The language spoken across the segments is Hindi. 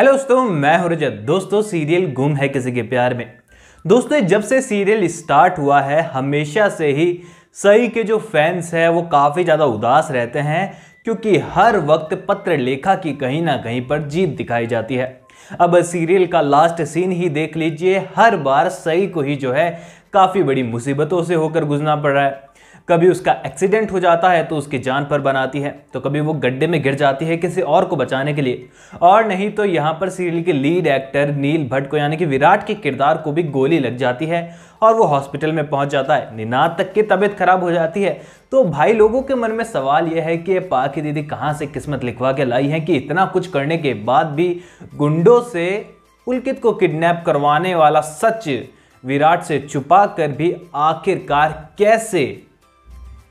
हेलो दोस्तों मैं हूं रजत दोस्तों सीरियल गुम है किसी के प्यार में दोस्तों जब से सीरियल स्टार्ट हुआ है हमेशा से ही सई के जो फैंस हैं वो काफ़ी ज़्यादा उदास रहते हैं क्योंकि हर वक्त पत्र लेखा की कहीं ना कहीं पर जीत दिखाई जाती है अब सीरियल का लास्ट सीन ही देख लीजिए हर बार सई को ही जो है काफ़ी बड़ी मुसीबतों से होकर गुजरना पड़ रहा है कभी उसका एक्सीडेंट हो जाता है तो उसकी जान पर बनाती है तो कभी वो गड्ढे में गिर जाती है किसी और को बचाने के लिए और नहीं तो यहाँ पर सीरियल के लीड एक्टर नील भट्ट को यानी कि विराट के किरदार को भी गोली लग जाती है और वो हॉस्पिटल में पहुंच जाता है निनाद तक की तबीयत खराब हो जाती है तो भाई लोगों के मन में सवाल यह है कि पाकि दीदी कहाँ से किस्मत लिखवा के लाई है कि इतना कुछ करने के बाद भी गुंडों से पुलकित को किडनैप करवाने वाला सच विराट से छुपा कर भी आखिरकार कैसे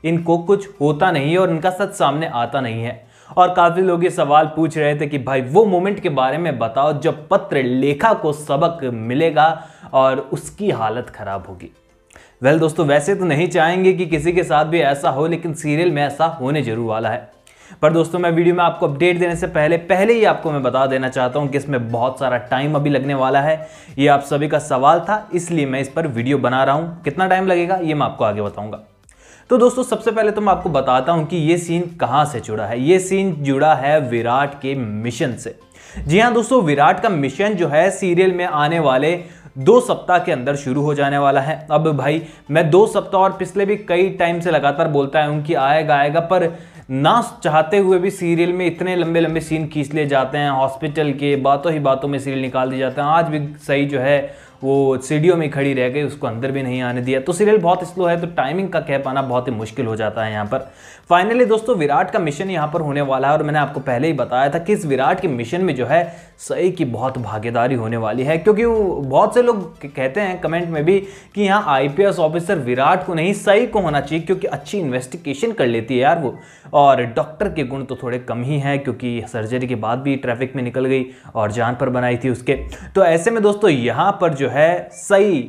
इनको कुछ होता नहीं है और इनका सच सामने आता नहीं है और काफ़ी लोग ये सवाल पूछ रहे थे कि भाई वो मोमेंट के बारे में बताओ जब पत्र लेखा को सबक मिलेगा और उसकी हालत खराब होगी वेल दोस्तों वैसे तो नहीं चाहेंगे कि किसी के साथ भी ऐसा हो लेकिन सीरियल में ऐसा होने जरूर वाला है पर दोस्तों मैं वीडियो में आपको अपडेट देने से पहले पहले ही आपको मैं बता देना चाहता हूं कि इसमें बहुत सारा टाइम अभी लगने वाला है ये आप सभी का सवाल था इसलिए मैं इस पर वीडियो बना रहा हूं कितना टाइम लगेगा ये मैं आपको आगे बताऊंगा तो दोस्तों सबसे पहले तो मैं आपको बताता हूं कि ये सीन कहाँ से जुड़ा है ये सीन जुड़ा है विराट के मिशन से जी हाँ दोस्तों विराट का मिशन जो है सीरियल में आने वाले दो सप्ताह के अंदर शुरू हो जाने वाला है अब भाई मैं दो सप्ताह और पिछले भी कई टाइम से लगातार बोलता हूं कि आएगा आएगा पर ना चाहते हुए भी सीरियल में इतने लंबे लंबे सीन खींच लिए जाते हैं हॉस्पिटल के बातों ही बातों में सीरियल निकाल दिए जाते हैं आज भी सही जो है वो सीढ़ियों में खड़ी रह गई उसको अंदर भी नहीं आने दिया तो सीरियल बहुत स्लो है तो टाइमिंग का कह पाना बहुत ही मुश्किल हो जाता है यहाँ पर फाइनली दोस्तों विराट का मिशन यहाँ पर होने वाला है और मैंने आपको पहले ही बताया था कि इस विराट के मिशन में जो है सही की बहुत भागीदारी होने वाली है क्योंकि बहुत से लोग कहते हैं कमेंट में भी कि यहाँ आई ऑफिसर विराट को नहीं सही को होना चाहिए क्योंकि अच्छी इन्वेस्टिगेशन कर लेती है यार वो और डॉक्टर के गुण तो थोड़े कम ही हैं क्योंकि सर्जरी के बाद भी ट्रैफिक में निकल गई और जान पर बनाई थी उसके तो ऐसे में दोस्तों यहाँ पर जो है सही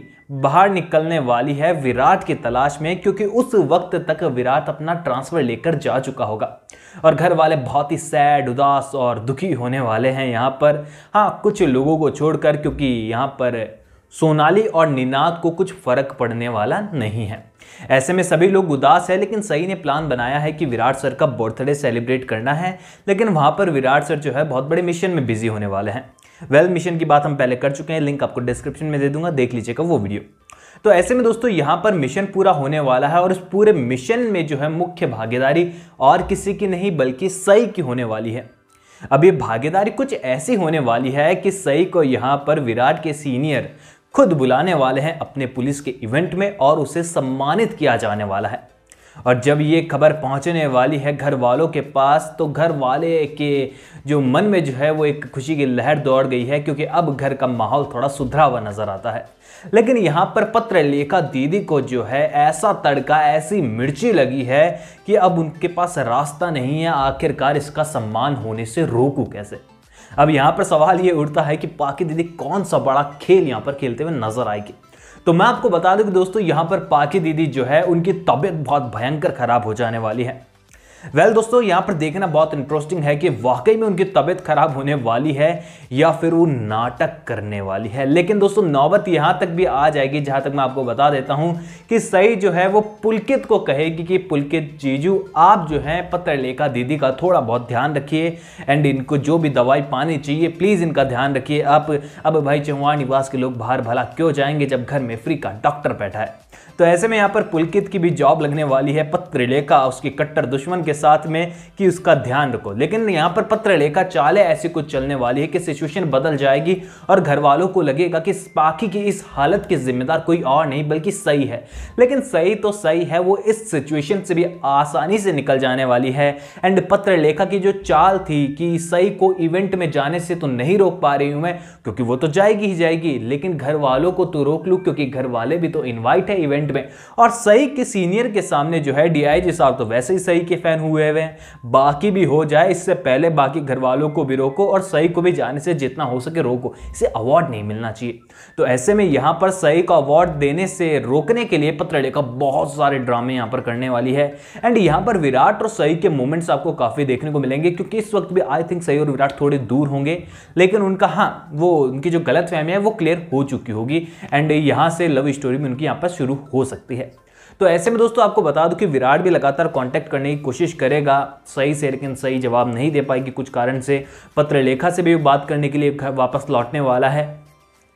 बाहर निकलने वाली है विराट की तलाश में क्योंकि उस वक्त तक विराट अपना ट्रांसफ़र लेकर जा चुका होगा और घर वाले बहुत ही सैड उदास और दुखी होने वाले हैं यहाँ पर हाँ कुछ लोगों को छोड़कर क्योंकि यहाँ पर सोनाली और निनाद को कुछ फर्क पड़ने वाला नहीं है ऐसे में सभी लोग उदास है लेकिन सई ने प्लान बनाया है कि विराट सर का बर्थडे सेलिब्रेट करना है लेकिन वहां पर विराट सर जो है बहुत बड़े मिशन में बिजी होने वाले हैं वेल well, मिशन की बात हम पहले कर चुके हैं लिंक आपको डिस्क्रिप्शन में दे दूंगा देख लीजिएगा वो वीडियो तो ऐसे में दोस्तों यहाँ पर मिशन पूरा होने वाला है और इस पूरे मिशन में जो है मुख्य भागीदारी और किसी की नहीं बल्कि सई की होने वाली है अब ये भागीदारी कुछ ऐसी होने वाली है कि सई को यहाँ पर विराट के सीनियर खुद बुलाने वाले हैं अपने पुलिस के इवेंट में और उसे सम्मानित किया जाने वाला है और जब ये खबर पहुंचने वाली है घर वालों के पास तो घर वाले के जो मन में जो है वो एक खुशी की लहर दौड़ गई है क्योंकि अब घर का माहौल थोड़ा सुधरा हुआ नज़र आता है लेकिन यहाँ पर पत्र लेखा दीदी को जो है ऐसा तड़का ऐसी मिर्ची लगी है कि अब उनके पास रास्ता नहीं है आखिरकार इसका सम्मान होने से रोकू कैसे अब यहाँ पर सवाल ये उठता है कि पाकि दीदी कौन सा बड़ा खेल यहाँ पर खेलते हुए नजर आएगी तो मैं आपको बता दूं कि दोस्तों यहाँ पर पाकि दीदी जो है उनकी तबीयत बहुत भयंकर खराब हो जाने वाली है वेल well, दोस्तों यहाँ पर देखना बहुत इंटरेस्टिंग है कि वाकई में उनकी तबीयत खराब होने वाली है या फिर वो नाटक करने वाली है लेकिन दोस्तों नौबत यहाँ तक भी आ जाएगी जहाँ तक मैं आपको बता देता हूँ कि सही जो है वो पुलकित को कहेगी कि पुलकित जीजू आप जो हैं लेखा दीदी का थोड़ा बहुत ध्यान रखिए एंड इनको जो भी दवाई पानी चाहिए प्लीज़ इनका ध्यान रखिए आप अब भाई चौहान निवास के लोग बाहर भला क्यों जाएंगे जब घर में फ्री का डॉक्टर बैठा है तो ऐसे में यहाँ पर पुलकित की भी जॉब लगने वाली है पत्रलेखा उसके कट्टर दुश्मन के साथ में कि उसका ध्यान रखो लेकिन यहाँ पर पत्रलेखा चाले ऐसी कुछ चलने वाली है कि सिचुएशन बदल जाएगी और घर वालों को लगेगा कि पाकी की इस हालत के जिम्मेदार कोई और नहीं बल्कि सही है लेकिन सही तो सही है वो इस सिचुएशन से भी आसानी से निकल जाने वाली है एंड पत्रलेखा की जो चाल थी कि सही को इवेंट में जाने से तो नहीं रोक पा रही हूँ मैं क्योंकि वो तो जाएगी ही जाएगी लेकिन घर वालों को तो रोक लूँ क्योंकि घर वाले भी तो इन्वाइट है इवेंट इवेंट में और सही के सीनियर के सामने जो है डीआईजी साहब तो वैसे ही सही के फैन हुए हुए हैं बाकी भी हो जाए इससे पहले बाकी घर वालों को भी रोको और सही को भी जाने से जितना हो सके रोको इसे अवार्ड नहीं मिलना चाहिए तो ऐसे में यहां पर सही को अवार्ड देने से रोकने के लिए पत्र पत्रलेखा बहुत सारे ड्रामे यहां पर करने वाली है एंड यहां पर विराट और सही के मोमेंट्स आपको काफ़ी देखने को मिलेंगे क्योंकि इस वक्त भी आई थिंक सही और विराट थोड़े दूर होंगे लेकिन उनका हाँ वो उनकी जो गलत फहमी है वो क्लियर हो चुकी होगी एंड यहां से लव स्टोरी भी उनकी यहां पर शुरू हो सकती है तो ऐसे में दोस्तों आपको बता दूं कि विराट भी लगातार कांटेक्ट करने की कोशिश करेगा सही से लेकिन सही जवाब नहीं दे पाएगी कुछ कारण से पत्रलेखा से भी बात करने के लिए वापस लौटने वाला है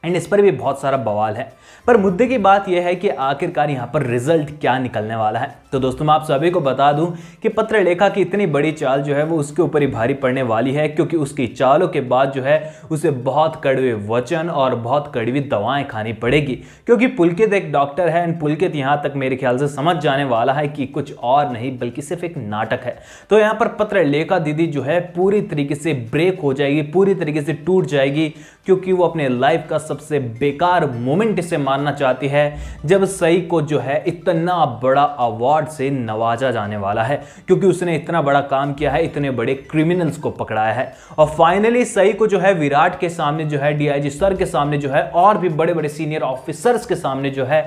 एंड इस पर भी बहुत सारा बवाल है पर मुद्दे की बात यह है कि आखिरकार यहाँ पर रिजल्ट क्या निकलने वाला है तो दोस्तों मैं आप सभी को बता दूं कि पत्र लेखा की इतनी बड़ी चाल जो है वो उसके ऊपर ही भारी पड़ने वाली है क्योंकि उसकी चालों के बाद जो है उसे बहुत कड़वे वचन और बहुत कड़वी दवाएं खानी पड़ेगी क्योंकि पुलकित एक डॉक्टर है एंड पुलकित यहाँ तक मेरे ख्याल से समझ जाने वाला है कि कुछ और नहीं बल्कि सिर्फ एक नाटक है तो यहाँ पर पत्र लेखा दीदी जो है पूरी तरीके से ब्रेक हो जाएगी पूरी तरीके से टूट जाएगी क्योंकि वो अपने लाइफ का सबसे बेकार मोमेंट इसे मानना चाहती है जब सई को जो है इतना बड़ा अवार्ड से नवाजा जाने वाला है क्योंकि उसने इतना बड़ा काम किया है इतने बड़े क्रिमिनल्स को पकड़ाया है और फाइनली सई को जो है विराट के सामने जो है डीआईजी सर के सामने जो है और भी बड़े बड़े सीनियर ऑफिसर्स के सामने जो है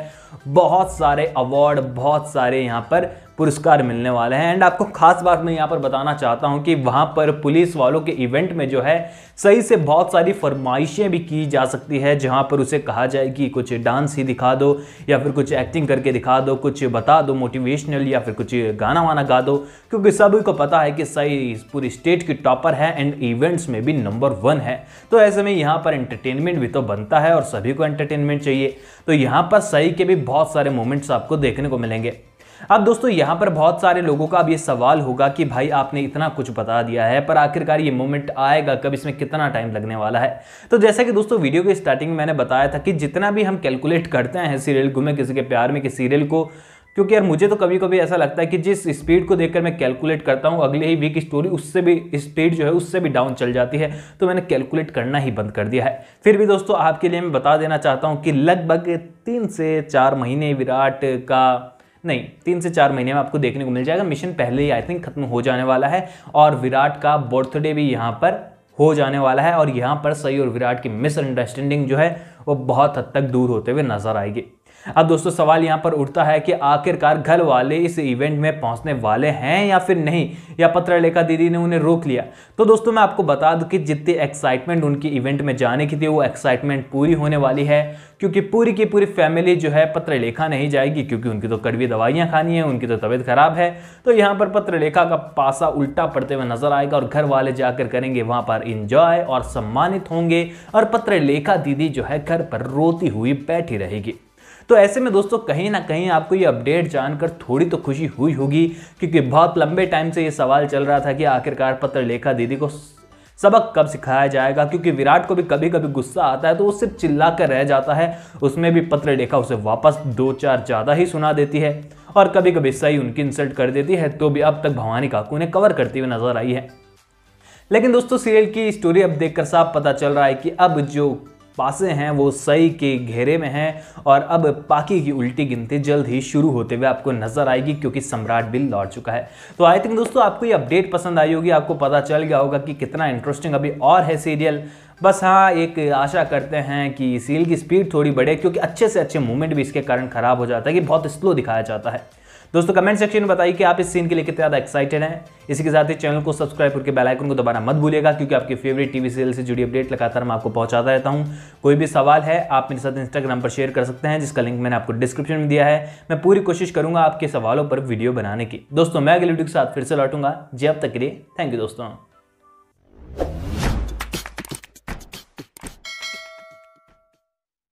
बहुत सारे अवार्ड बहुत सारे यहाँ पर पुरस्कार मिलने वाले हैं एंड आपको खास बात मैं यहाँ पर बताना चाहता हूँ कि वहाँ पर पुलिस वालों के इवेंट में जो है सही से बहुत सारी फरमाइशें भी की जा सकती है जहाँ पर उसे कहा जाए कि कुछ डांस ही दिखा दो या फिर कुछ एक्टिंग करके दिखा दो कुछ बता दो मोटिवेशनल या फिर कुछ गाना वाना गा दो क्योंकि सभी को पता है कि सही पूरी स्टेट की टॉपर है एंड इवेंट्स में भी नंबर वन है तो ऐसे में यहाँ पर एंटरटेनमेंट भी तो बनता है और सभी को एंटरटेनमेंट चाहिए तो यहाँ पर सही के भी बहुत सारे मोमेंट्स आपको देखने को मिलेंगे अब दोस्तों यहाँ पर बहुत सारे लोगों का अब ये सवाल होगा कि भाई आपने इतना कुछ बता दिया है पर आखिरकार ये मोमेंट आएगा कब इसमें कितना टाइम लगने वाला है तो जैसा कि दोस्तों वीडियो के स्टार्टिंग में मैंने बताया था कि जितना भी हम कैलकुलेट करते हैं सीरियल घूमे किसी के प्यार में किसी सीरियल को क्योंकि यार मुझे तो कभी कभी ऐसा लगता है कि जिस स्पीड को देखकर मैं कैलकुलेट करता हूँ अगले ही वीक की स्टोरी उससे भी स्पीड जो है उससे भी डाउन चल जाती है तो मैंने कैलकुलेट करना ही बंद कर दिया है फिर भी दोस्तों आपके लिए मैं बता देना चाहता हूँ कि लगभग तीन से चार महीने विराट का नहीं तीन से चार महीने में आपको देखने को मिल जाएगा मिशन पहले ही आई थिंक खत्म हो जाने वाला है और विराट का बर्थडे भी यहाँ पर हो जाने वाला है और यहाँ पर सही और विराट की मिसअंडरस्टैंडिंग जो है वो बहुत हद तक दूर होते हुए नजर आएगी अब दोस्तों सवाल यहाँ पर उठता है कि आखिरकार घर वाले इस इवेंट में पहुँचने वाले हैं या फिर नहीं या पत्र लेखा दीदी ने उन्हें रोक लिया तो दोस्तों मैं आपको बता दूँ कि जितनी एक्साइटमेंट उनकी इवेंट में जाने की थी वो एक्साइटमेंट पूरी होने वाली है क्योंकि पूरी की पूरी फैमिली जो है पत्र लेखा नहीं जाएगी क्योंकि उनकी तो कड़वी दवाइयाँ खानी है उनकी तो तबीयत खराब है तो यहाँ पर पत्र लेखा का पासा उल्टा पड़ते हुए नजर आएगा और घर वाले जाकर करेंगे वहाँ पर इंजॉय और सम्मानित होंगे और पत्र लेखा दीदी जो है घर पर रोती हुई बैठी रहेगी तो ऐसे में दोस्तों कहीं ना कहीं आपको ये अपडेट जानकर थोड़ी तो खुशी हुई होगी क्योंकि बहुत लंबे टाइम से ये सवाल चल रहा था कि आखिरकार पत्र लेखा दीदी को सबक कब सिखाया जाएगा क्योंकि विराट को भी कभी कभी गुस्सा आता है तो वो सिर्फ चिल्ला कर रह जाता है उसमें भी पत्र लेखा उसे वापस दो चार ज़्यादा ही सुना देती है और कभी कभी सही उनकी इंसल्ट कर देती है तो भी अब तक भवानी काकू उन्हें कवर करती हुई नजर आई है लेकिन दोस्तों सीरियल की स्टोरी अब देखकर साफ पता चल रहा है कि अब जो पासे हैं वो सई के घेरे में हैं और अब पाकि की उल्टी गिनती जल्द ही शुरू होते हुए आपको नजर आएगी क्योंकि सम्राट बिल लौट चुका है तो आई थिंक दोस्तों आपको ये अपडेट पसंद आई होगी आपको पता चल गया होगा कि कितना इंटरेस्टिंग अभी और है सीरियल बस हाँ एक आशा करते हैं कि सील की स्पीड थोड़ी बढ़े क्योंकि अच्छे से अच्छे मूवमेंट भी इसके कारण ख़राब हो जाता है कि बहुत स्लो दिखाया जाता है दोस्तों कमेंट सेक्शन में बताइए कि आप इस सीन के लिए कितने ज़्यादा एक्साइटेड हैं इसी के साथ ही चैनल को सब्सक्राइब करके बेलाइकन को दोबारा मत भूलिएगा क्योंकि आपकी फेवरेट टीवी सीरियल से जुड़ी अपडेट लगातार मैं आपको पहुंचाता रहता हूँ कोई भी सवाल है आप मेरे साथ इंस्टाग्राम पर शेयर कर सकते हैं जिसका लिंक मैंने आपको डिस्क्रिप्शन में दिया है मैं पूरी कोशिश करूँगा आपके सवालों पर वीडियो बनाने की दोस्तों मैं अगले वीडियो के साथ फिर से लौटूंगा जब तक के लिए थैंक यू दोस्तों